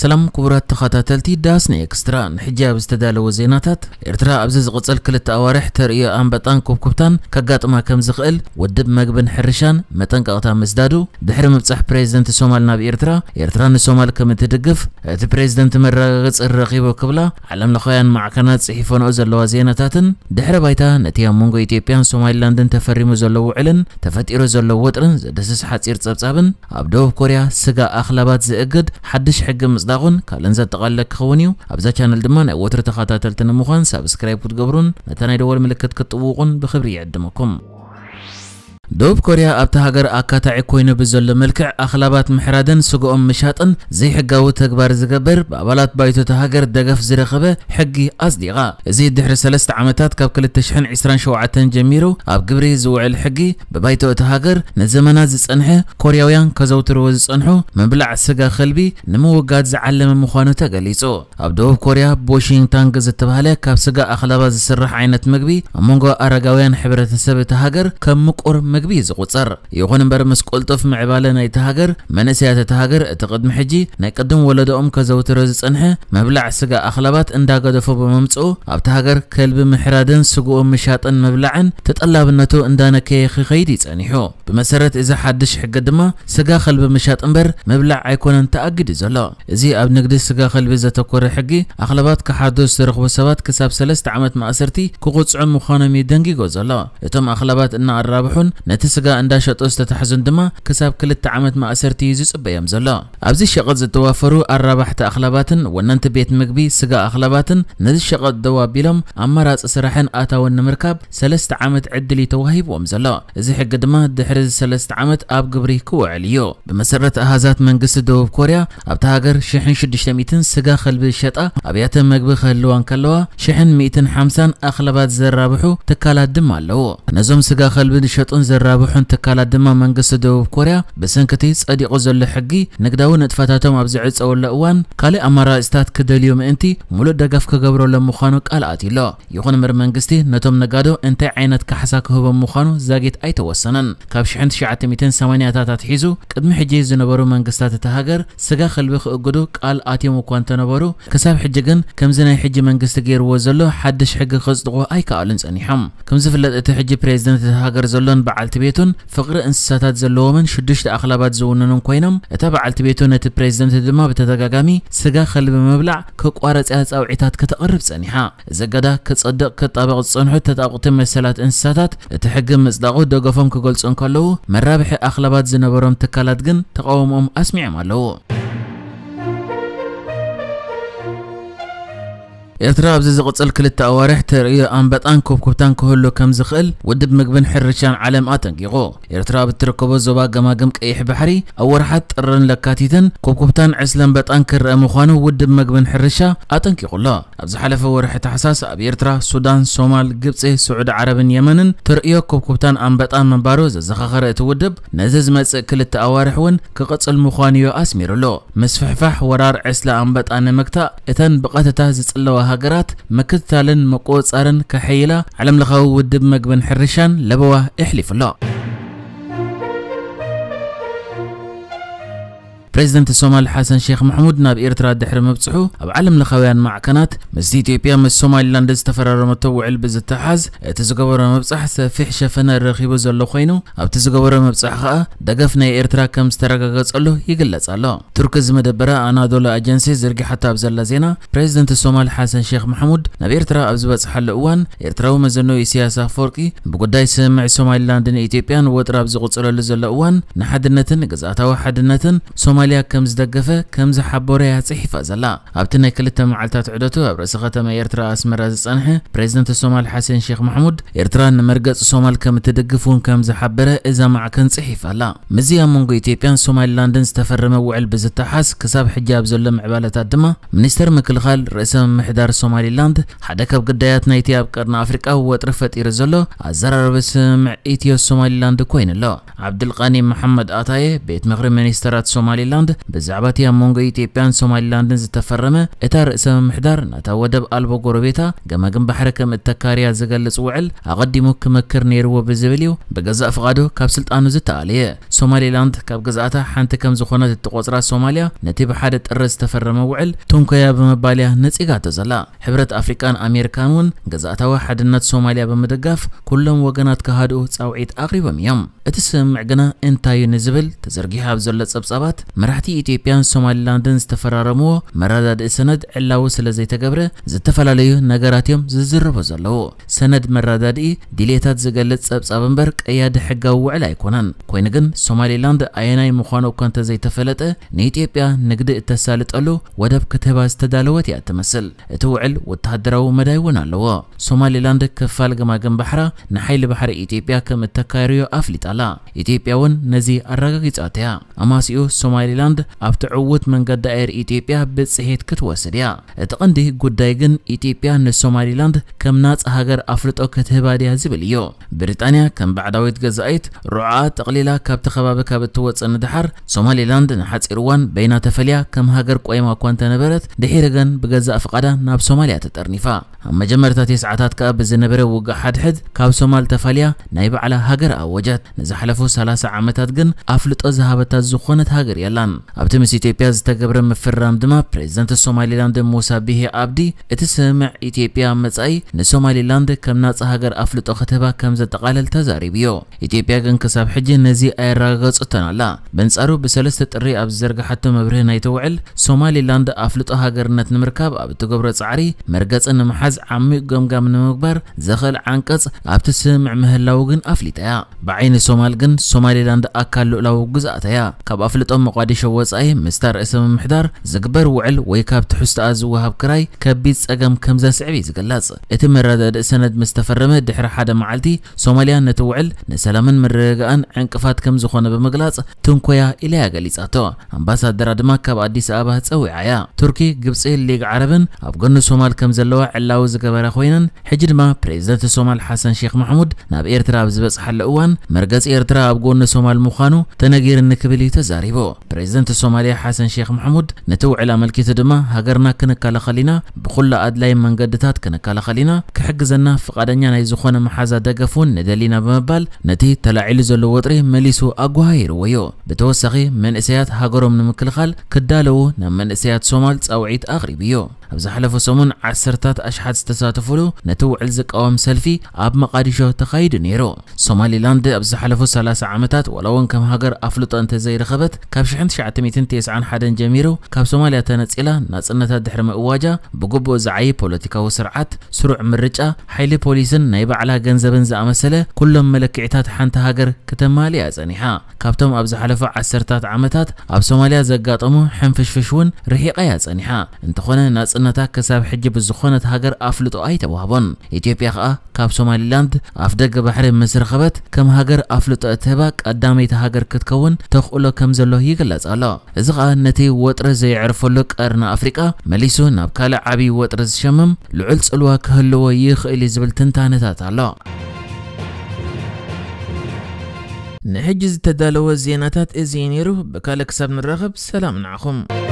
ሰላም ክቡራት ተኸታተልቲ ዳስ ንኤክስትራን ሕጂ ኣብ ዝተዳለወ ዜናታት ኤርትራ ኣብዚ ዝቕፅል ክልተ ኣዋርሕ ተርእዮ ኣንበጣን ኩብኩብታን ከጋጥማ ከም ዝኽእል ውድብ መግብን ሕርሻን መጠንቀቕታ ምስዳዱ ድሕሪ ምብፃሕ ፕሬዚደንት ሶማል ናብ ኤርትራ ኤርትራ ንሶማል ከም እትድግፍ እቲ ፕሬዚደንት መረጋገፂ ረኺቦ ክብላ ዓለም ለኸያን ማዕከናት ፅሒፈንኦ ዘለዋ ዜናታትን ድሕረ ባይታ ነቲ ኣብ መንጎ ኢትዮጵያን ሶማሊላንድን ተፈሪሙ ዘሎ ውዕልን ተፈጢሩ ዘሎ ወጥርን ዘደስስ ሓፂር ፀብጻብን ኣብ ደቡብ ኮርያ ስጋ ኣኽላባት ዝእግድ ሓድሽ ሕጊ ምፅ ምጽዳኹን ካልእን ዘጠቓለ ክኸውን እዩ ኣብዛ ቻነል ድማ ናይ ወትሪ ተኸታተልቲ ንምዃን ሳብስክራይብ ክትገብሩን ነታ ናይ ደወል ምልክት ክትጥውቑን ብክብሪ ይዕድመኩም دوب كوريا أبتا هاجر أكاتعي كوينو بزول ملكع أخلابات محرادن سوقهم مشاتن زي حقاو تكبار زقبر بأبالات بايتو تهاجر دقف زرخبة حقي أصدقاء زي دحر سلست عمتات كاب كل التشحن عسران شوعتن جميرو أب قبري زوعل حقي ببايتو تهاجر نزمنات زصنحه كورياويان كزوتر وزصنحو مبلع سقا خلبي نمو وقات زعلم مخانو تقليصو أب دوب كوريا بوشينغتون زتبهاله كاب سقا أخلابات زسرح عينة مقبي أمونغو أرقاويان حبرة سبت هاجر كم مقر مجبي زغوتر يغنبر مسكولتوف معبالا نيتا هاجر منسياتا تهاجر اتغد محجي نيكدم ولد ام كزوت رزت انها مبلع سجا اخلابات اندغا دفو بممتو ابتا هاجر كلب محرادن سجو مشات ان مبلعا تتالا بنتو اندانا كيخي خيديت انيحو بمسرات اذا حدش حقدما سجا خلب مشات انبر مبلع ايكون انت اجد زلا زي اب نجد سجا خلب زتا كوري حجي اخلابات كحدوس رغب سبات كساب سلست عمت ما اسرتي كوغوتس عمو خانمي دنجي غوزلا اتم اخلابات ان الرابحون ነቲ ስጋ እንዳሸጡ ዝተታሕዙን ድማ ክሳብ ክልተ ዓመት ማእሰርቲ ዝፅበ እዮም ዘሎ ኣብዚ ሸቐጥ ዝተዋፈሩ ኣራባሕቲ ኣኽላባትን ወነንቲ ቤት ምግቢ ስጋ ኣኽላባትን ነዚ ሸቐጥ ደው ኣቢሎም ኣማራፂ ስራሕን ኣታውን ንምርካብ ሰለስተ ዓመት ዕድል እዩ ተዋሂብዎም ዘሎ እዚ ሕጊ ድማ ድሕሪ ሰለስተ ዓመት ኣብ ግብሪ ክውዕል እዩ ብመሰረት ኣሃዛት መንግስቲ ደቡብ ኮርያ ኣብቲ ሃገር 1600 ስጋ ከልቢ ሸጣ ኣብያተ መግቢ ክህልዋን ከለዋ 1150 ኣኽላባት ዘራብሑ ትካላት ድማ ኣለዉ ነዞም ስጋ ከልቢ ዝሸጡን ዝራብሑን ትካላት ድማ መንግስቲ ደቡብ ኮርያ ብስንክቲ ጸዲቑ ዘሎ ሕጊ ንግዳዊ ንጥፈታቶም ኣብ ዝዕፀወሉ እዋን ካልእ ኣማራፅታት ክደልዩ ምእንቲ ሙሉእ ደገፍ ክገብረሎም ምዃኑ ቃል ኣትሎ ይኹን እምበር መንግስቲ ነቶም ነጋዶ እንታይ ዓይነት ካሕሳ ክህቦም ምዃኑ ዛጊት ኣይተወሰነን ካብ 1980ታታት ሒዙ ቅድሚ ሕጂ ዝነበሩ መንግስታት እቲ ሃገር ስጋ ከልቢ ክእግዱ ቃል ኣትዮም እኳ እንተነበሩ ክሳብ ሕጂ ግን ከምዚ ናይ ሕጂ መንግስቲ ገይርዎ ዘሎ ሓድሽ ሕጊ ከፅድቑ ኣይከኣሉን ፀኒሖም ከም ዝፍለጥ እቲ ሕጂ ፕሬዚደንት እቲ ሃገር ዘሎን በዓል بعلت بيتون فقر انسساتات زلومن شدشت اخلابات زوننن كوينم اتا بعلت بيتون ات بريزدنت دما بتتقاقامي سقا خلب مبلع كوكوارت اهز او عيتات كتقرب زانيحا زقادا كتصدق كتطابق صنحو تتاقو تمسلات انسساتات ات حقم مصداقو دوقفهم كقول صنكالو مرابح اخلابات زنبرهم تكالاتقن تقاوم ام اسمع مالو ኤርትራ ኣብ ዝቕፅል ክልተ ኣዋርሕ ተርእዮ ኣንበጣን ኮብኮብታን ክህሉ ከም ዝኽእል ውድብ ምግብን ሕርሻን ዓለም ኣጠንቂቑ ኤርትራ ብትርከቦ ዞባ ገማግም ቀይሕ ባሕሪ ኣብ ወርሓት ጥርን ለካቲትን ኮብኮብታን ዕስለ ኣንበጣን ክርአ ምዃኑ ውድብ ምግብን ሕርሻ ኣጠንቂቑሎ ኣብ ዝሓለፈ ወርሒ ተሓሳስ ኣብ ኤርትራ ሱዳን ሶማል ግብፂ ስዑድ ዓረብን የመንን ተርእዮ ኮብኮብታን ኣንበጣን ምንባሩ ዘዘኻኸረ እቲ ውድብ ነዚ ዝመፅእ ክልተ ኣዋርሕ እውን ክቕፅል ምዃኑ እዩ ኣስሚሩሎ ምስ ፍሕፋሕ ወራር ዕስለ ኣንበጣ ንምግታእ እተን ብቐጥታ ዝፅለዋ هجرات مكتالن مقوصارن كحيلة علم لخو ودب مجبن حرشان لبوا احلف الله ፕሬዚደንት ሶማል ሓሰን ሼክ ማሕሙድ ናብ ኤርትራ ድሕሪ ምብፅሑ ኣብ ዓለም ለኻውያን ማዕከናት ምስቲ ኢትዮጵያ ምስ ሶማሊላንድ ዝተፈራረመቶ ውዕል ብዝተሓዝ እቲ ዝገበሮ ምብፃሕ ሰፊሕ ሸፈነ ረኺቡ ዘሎ ኮይኑ ኣብቲ ዝገበሮ ምብፃሕ ከዓ ደገፍ ናይ ኤርትራ ከም ዝተረጋገፀሉ ይግለጽ ኣሎ ቱርክ ዝመደበረ ኣናዶሎ ኤጀንሲ ዝርጊሓታ ኣብ ዘላ ዜና ፕሬዚደንት ሶማል ሓሰን ሼክ ማሕሙድ ናብ ኤርትራ ኣብ ዝበፅሓሉ እዋን ኤርትራዊ መዘኖ ኢሳያስ ኣፈወርቂ ብጉዳይ ስምዒ ሶማሊላንድን ኢትዮጵያን ወጥራብ ዝቕፅለሉ ዘሎ እዋን ንሓድነትን ግዝኣታዊ ሓድነትን ሶማሊ ዝተፈላለያ ከም ዝደገፈ ከም ዝሓበረ ፅሒፋ ዘላ ኣብቲ ናይ ክልተ መዓልትታት ዕደቱ ኣብ ርእሲ ከተማ ኤርትራ ኣስመራ ዝፀንሐ ፕሬዚደንት ሶማል ሓሰን ሼክ ማሕሙድ ኤርትራ ንመርገፂ ሶማል ከም እትደግፍ እውን ከም ዝሓበረ እዛ ማዕከን ፅሒፍ ኣላ ምዚ ኣብ መንጎ ኢትዮጵያን ሶማሊላንድን ዝተፈረመ ውዕል ብዝተሓስ ክሳብ ሕጂ ኣብ ዘሎ ምዕባለታት ድማ ሚኒስተር ምክልኻል ርእሰ ምምሕዳር ሶማሊላንድ ሓደ ካብ ግዳያት ናይቲ ኣብ ቀርኒ ኣፍሪቃ ወጥሪ ፈጢሩ ዘሎ ኣዘራረበ ስምዕ ኢትዮ ሶማሊላንድ ኮይኑ ኣሎ ዓብድልቃኒ መሐመድ ኣታየ ቤት ምክሪ ሚኒስተራት ሶማሊላንድ سومايلاند بزعباتيا مونغي تيبان سومايلاند زتفرمه اتا رئيس محدار نتا ودب البو غوربيتا كما كن بحركه متكاريا زغلص وعل اقدمو كمكر نيرو بزبليو بغزا افقادو كاب سلطانو زتاليه سومايلاند كاب غزاتا حنت كم زخونه تقوصرا سوماليا نتي بحد ጥር ዝተፈረመ ውዕል ቶንኮያ በመባልያ ነፂጋ ተዘላ ሕብረት ኣፍሪቃን ኣሜሪካን እውን ገዛእታዊ ሓድነት ሶማልያ በምድጋፍ ኩሎም ወገናት ክሃድኡ ፃውዒት ኣቕሪቦም እዮም እቲ ስምምዕ ግና እንታይ ንዝብል ተዘርጊሑ ኣብ ዘሎ ፀብጻባት መራሕቲ ኢትዮጵያን ሶማሊላንድን ዝተፈራረምዎ መረዳድኢ ሰነድ ዕላዊ ስለ ዘይተገብረ ዝተፈላለዩ ነገራት እዮም ዝዝርቡ ዘለዉ ሰነድ መረዳድኢ ድሌታት ዝገልፅ ፀብጻብ እምበር ቀያዲ ሕጋዊ ውዕል ኣይኮነን ኮይኑ ግን ሶማሊላንድ ኣየናይ ምዃኑ እኳ እንተዘይተፈለጠ ንኢትዮጵያ ንግዲ እተሳልጠሉ ወደብ ክትህባ ዝተዳለወት እያ ትመስል እቲ ውዕል ወተሃደራዊ መዳይ እውን ኣለዎ ሶማሊላንድ ክፋል ግማግም ባሕራ ንሓይሊ ባሕሪ ኢትዮጵያ ከም እተካርዮ ኣፍሊጣላ ኢትዮጵያ እውን ነዚ ኣረጋጊፃት እያ ኣማሲኡ ሶማሊ ሶማሊላንድ ኣብቲ ዕውት መንገዲ ኣየር ኢትዮጵያ ብፅሄት ክትወስድ እያ እቲ ቀንዲ ጉዳይ ግን ኢትዮጵያ ንሶማሊላንድ ከም ናፅ ሃገር ኣፍልጦ ክትህባ ድያ ዝብል እዩ ብሪጣንያ ከም ባዕዳዊት ገዛኢት ሩዓ ጠቕሊላ ካብቲ ከባቢ ካብ እትወፅእ ንድሓር ሶማሊላንድ ንሓፂር እዋን በይና ተፈልያ ከም ሃገር ቆይማ እኳ እንተነበረት ድሒር ግን ብገዛእ ፍቓዳ ናብ ሶማልያ ተጠርኒፋ ኣብ መጀመርታ ትስዓታት ከኣ ብዝነበረ ውግእ ሓድሕድ ካብ ሶማል ተፈልያ ናይ ባዕላ ሃገር ኣወጀት ንዝሓለፉ 30 ዓመታት ግን ኣፍልጦ ዝሃበታት ዝኾነት ሃገር የላ ይጠቅላን ኣብቲ ምስ ኢትዮጵያ ዝተገብረ ምፍራም ድማ ፕሬዚደንት ሶማሌላንድ ሙሳ ቢሄ ኣብዲ እቲ ስምምዕ ኢትዮጵያ መጻኢ ንሶማሌላንድ ከም ናጽ ሃገር ኣፍልጦ ክትህባ ከም ዘጠቓለል ተዛሪብ እዩ ኢትዮጵያ ግን ክሳብ ሕጂ ነዚ ኣየረጋገፀቶን ኣላ ብኣንጻሩ ብሰለስተ ጥሪ ኣብ ዝዘርግሓቶ መብርህ ናይ ተውዕል ሶማሌላንድ ኣፍልጦ ሃገርነት ንምርካብ ኣብ እትገብሮ ጻዕሪ መርገፂ ንምሓዝ ዓሚቕ ገምጋም ንምግባር ዘኽእል ዓንቀጽ ኣብቲ ስምዕ ምህላው ግን ኣፍሊጣ እያ ብዓይኒ ሶማል ግን ሶማሌላንድ ኣካል ልዑላዊ ግዝኣት እያ ካብ ኣፍልጦም መቋደ ሓደ ሸወፃይ ምስ ተርእሰ ምምሕዳር ዝግበር ውዕል ወይ ካብ ትሕዝትኣ ዝወሃብ ክራይ ከቢድ ፀገም ከም ዘስዕብ እዩ ዝገልጽ እቲ መረዳድኢ ሰነድ ምስ ተፈረመ ድሕሪ ሓደ መዓልቲ ሶማልያ ነቲ ውዕል ንሰላምን ምርግጋእን ዕንቅፋት ከም ዝኾነ ብምግላጽ ትንኮያ ኢለያ ገሊጻቶ ኣምባሳደራ ድማ ካብ ኣዲስ ኣበባ ፀዊዓ እያ ቱርኪ ግብፂ ሊግ ዓረብን ኣብ ጎኒ ሶማል ከም ዘለዋ ዕላዊ ዝገበረ ኮይነን ሕጂ ድማ ፕሬዚደንት ሶማል ሓሰን ሼክ ማሕሙድ ናብ ኤርትራ ኣብ ዝበፅሓሉ እዋን መርገፂ ኤርትራ ኣብ ጎኒ ሶማል ምዃኑ ተነጊርኒ ክብል እዩ ተዛሪቦ ፕሬዝደንት ሶማልያ ሓሰን ሼክ መሕሙድ ነቲ ውዕል ኣመልኪቱ ድማ ሃገርና ክንከላኸሊና ብኹሉ ኣድላይ መንገድታት ክንከላኸሊና ክሕግዘና ፍቓደኛ ናይ ዝኾነ መሓዛ ደገፍ እውን ንደሊና ብምባል ነቲ ተላዒሉ ዘሎ ወጥሪ መሊሱ ኣጓሂርዎ እዩ ብተወሳኺ መንእሰያት ሃገሮም ንምክልኻል ክዳለዉ ናብ መንእሰያት ሶማል ጻውዒት ኣቕሪብ እዩ ኣብ ዝሓለፈ ሰሙን ዓሰርታት ኣሽሓት ዝተሳተፈሉ ነቲ ውዕል ዝቃወም ሰልፊ ኣብ መቃዲሾ ተኻይዱ ነይሩ ሶማሊላንድ ኣብ ዝሓለፉ 30 ዓመታት ዋላ እውን ከም ሃገር ኣፍልጦ እንተዘይረኸበት ካብ 1991 ጀሚሩ ካብ ሶማልያ ተነፂላ ናፅነታት ድሕሪ ምእዋጃ ብግቡእ ዝዓይ ፖለቲካዊ ስርዓት ስሩዕ ምርጫ ሓይሊ ፖሊስን ናይ ባዕላ ገንዘብን ዝኣመሰለ ኩሎም መለክዕታት ሓንቲ ሃገር ከተማልያ ጸኒሓ ካብቶም ኣብ ዝሓለፈ ዓሰርታት ዓመታት ኣብ ሶማልያ ዘጋጠሙ ሕንፍሽፍሽ እውን ርሒቐያ ጸኒሓ እንተኾነ ናፅ ነፃነታ ክሳብ ሕጂ ብዝኾነት ሃገር ኣፍልጦ ኣይተዋህቦን ኢትዮጵያ ከዓ ካብ ሶማሊላንድ ኣፍ ደገ ባሕሪ ምስ ረኸበት ከም ሃገር ኣፍልጦ እትህባ ቀዳመይቲ ሃገር ክትከውን ተኽእሎ ከም ዘሎ ይግለጽ ኣሎ እዚ ከዓ ነቲ ወጥሪ ዘይዕርፈሉ ቀርኒ ኣፍሪቃ መሊሱ ናብ ካልእ ዓብዪ ወጥሪ ዝሸምም ልዑል ጽልዋ ክህልዎ ይኽእል እዩ ዝብል ትንታነታት ኣሎ ንሕጂ ዝተዳለወ ዜናታት እዚ ነይሩ ብካልእ ክሳብ ንራኸብ ሰላም ንዓኹም